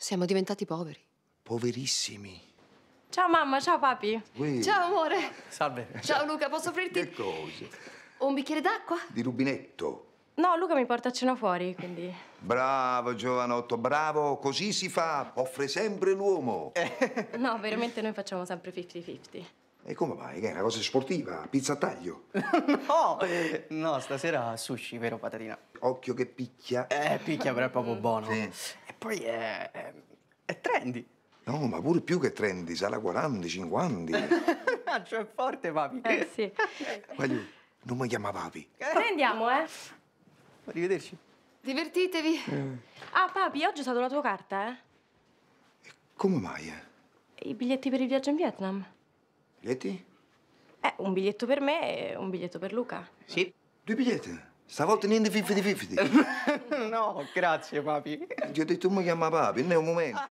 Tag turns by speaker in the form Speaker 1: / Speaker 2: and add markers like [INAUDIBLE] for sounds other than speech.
Speaker 1: Siamo diventati poveri. Poverissimi. Ciao mamma, ciao papi. Oui. Ciao amore. Salve. Ciao Luca, posso offrirti... Che cose? Un bicchiere d'acqua? Di rubinetto. No, Luca mi porta a cena fuori, quindi... Bravo, giovanotto, bravo. Così si fa. Offre sempre l'uomo. [LAUGHS] No, veramente noi facciamo sempre 50-50. E come mai? Che è una cosa sportiva? Pizza a taglio? [LAUGHS] no! No, stasera sushi, vero patatina? Occhio che picchia. Eh, picchia, però è proprio mm. buono. Sì. E poi è, è trendy. No, ma pure più che trendy, sarà 40, 50. [LAUGHS] Ah, cioè, forte, papi. Eh, sì. Guagliù, non mi chiama papi. Prendiamo, eh. Arrivederci. Divertitevi. Mm. Ah, papi, oggi è stata la tua carta, eh? E come mai, eh? I biglietti per il viaggio in Vietnam. Biglietti? Eh, un biglietto per me e un biglietto per Luca. Sì. Due biglietti? Stavolta niente 50-50. [LAUGHS] no, grazie, papi. Ti ho detto, mi chiama papi, non è un momento.